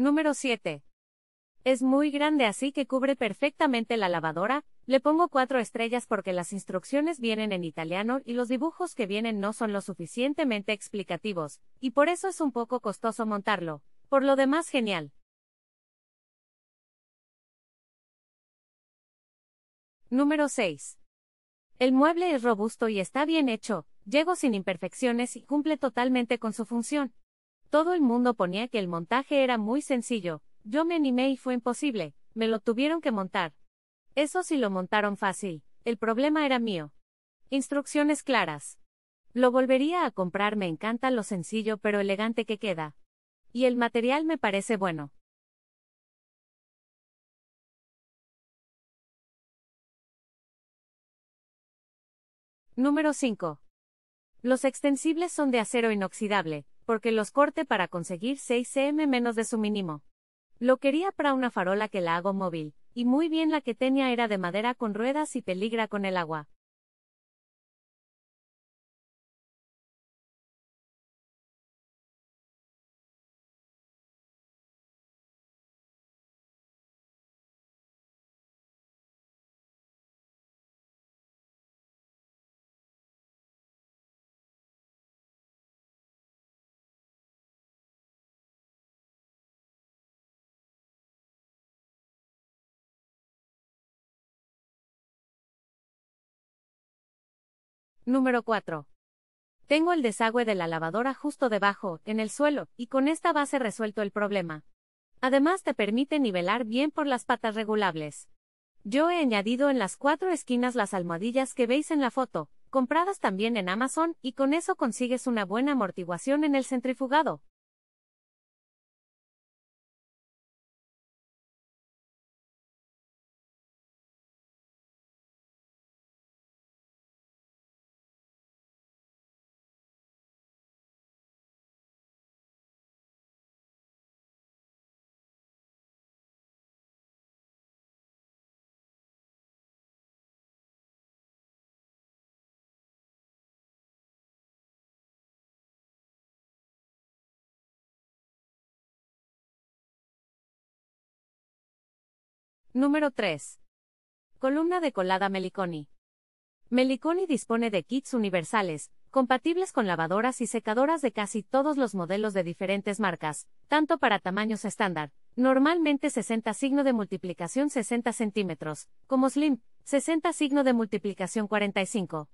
Número 7. Es muy grande así que cubre perfectamente la lavadora, le pongo 4 estrellas porque las instrucciones vienen en italiano y los dibujos que vienen no son lo suficientemente explicativos, y por eso es un poco costoso montarlo, por lo demás genial. Número 6. El mueble es robusto y está bien hecho, llego sin imperfecciones y cumple totalmente con su función, todo el mundo ponía que el montaje era muy sencillo, yo me animé y fue imposible, me lo tuvieron que montar. Eso sí lo montaron fácil, el problema era mío. Instrucciones claras. Lo volvería a comprar, me encanta lo sencillo pero elegante que queda. Y el material me parece bueno. Número 5. Los extensibles son de acero inoxidable, porque los corte para conseguir 6 cm menos de su mínimo. Lo quería para una farola que la hago móvil, y muy bien la que tenía era de madera con ruedas y peligra con el agua. Número 4. Tengo el desagüe de la lavadora justo debajo, en el suelo, y con esta base resuelto el problema. Además te permite nivelar bien por las patas regulables. Yo he añadido en las cuatro esquinas las almohadillas que veis en la foto, compradas también en Amazon, y con eso consigues una buena amortiguación en el centrifugado. Número 3. Columna de colada Meliconi. Meliconi dispone de kits universales, compatibles con lavadoras y secadoras de casi todos los modelos de diferentes marcas, tanto para tamaños estándar, normalmente 60 signo de multiplicación 60 centímetros, como Slim, 60 signo de multiplicación 45.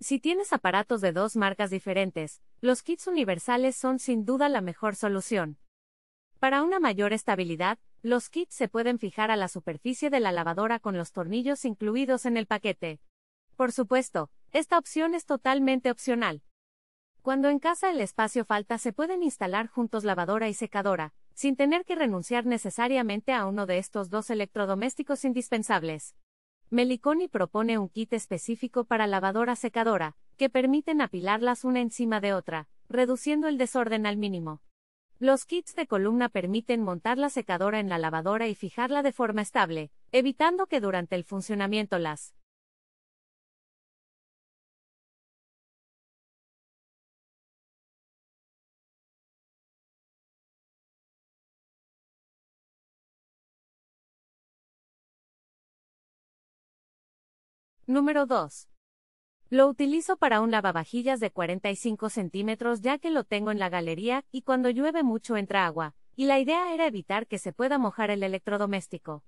Si tienes aparatos de dos marcas diferentes, los kits universales son sin duda la mejor solución. Para una mayor estabilidad, los kits se pueden fijar a la superficie de la lavadora con los tornillos incluidos en el paquete. Por supuesto, esta opción es totalmente opcional. Cuando en casa el espacio falta se pueden instalar juntos lavadora y secadora, sin tener que renunciar necesariamente a uno de estos dos electrodomésticos indispensables. Meliconi propone un kit específico para lavadora secadora, que permiten apilarlas una encima de otra, reduciendo el desorden al mínimo. Los kits de columna permiten montar la secadora en la lavadora y fijarla de forma estable, evitando que durante el funcionamiento las Número 2. Lo utilizo para un lavavajillas de 45 centímetros ya que lo tengo en la galería y cuando llueve mucho entra agua, y la idea era evitar que se pueda mojar el electrodoméstico.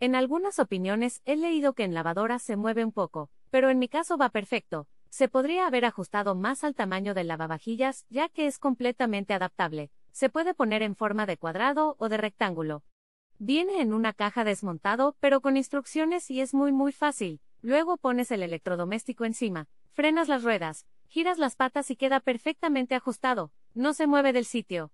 En algunas opiniones he leído que en lavadora se mueve un poco, pero en mi caso va perfecto, se podría haber ajustado más al tamaño del lavavajillas ya que es completamente adaptable, se puede poner en forma de cuadrado o de rectángulo. Viene en una caja desmontado pero con instrucciones y es muy muy fácil, Luego pones el electrodoméstico encima, frenas las ruedas, giras las patas y queda perfectamente ajustado, no se mueve del sitio.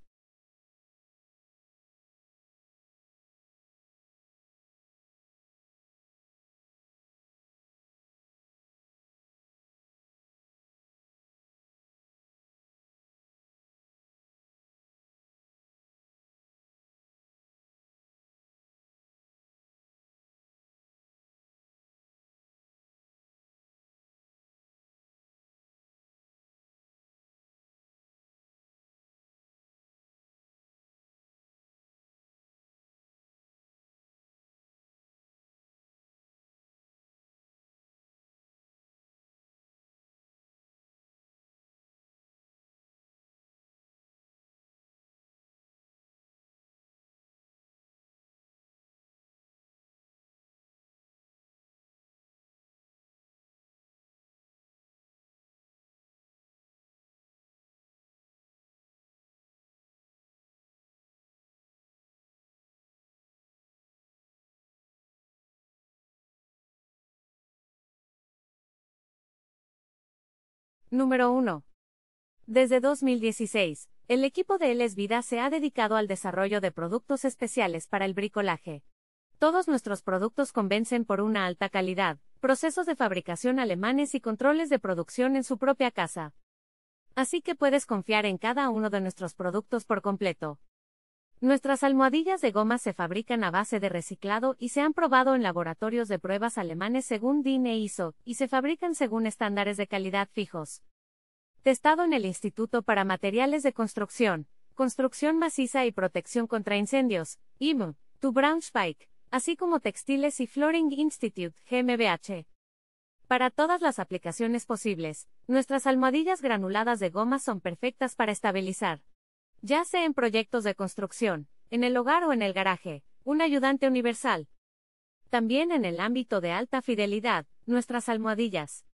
Número 1. Desde 2016, el equipo de Eles Vida se ha dedicado al desarrollo de productos especiales para el bricolaje. Todos nuestros productos convencen por una alta calidad, procesos de fabricación alemanes y controles de producción en su propia casa. Así que puedes confiar en cada uno de nuestros productos por completo. Nuestras almohadillas de goma se fabrican a base de reciclado y se han probado en laboratorios de pruebas alemanes según DIN e ISO, y se fabrican según estándares de calidad fijos. Testado en el Instituto para Materiales de Construcción, Construcción Maciza y Protección contra Incendios, IMU, Tu Braunschweig, así como Textiles y Flooring Institute, GmbH. Para todas las aplicaciones posibles, nuestras almohadillas granuladas de goma son perfectas para estabilizar, ya sea en proyectos de construcción, en el hogar o en el garaje, un ayudante universal. También en el ámbito de alta fidelidad, nuestras almohadillas,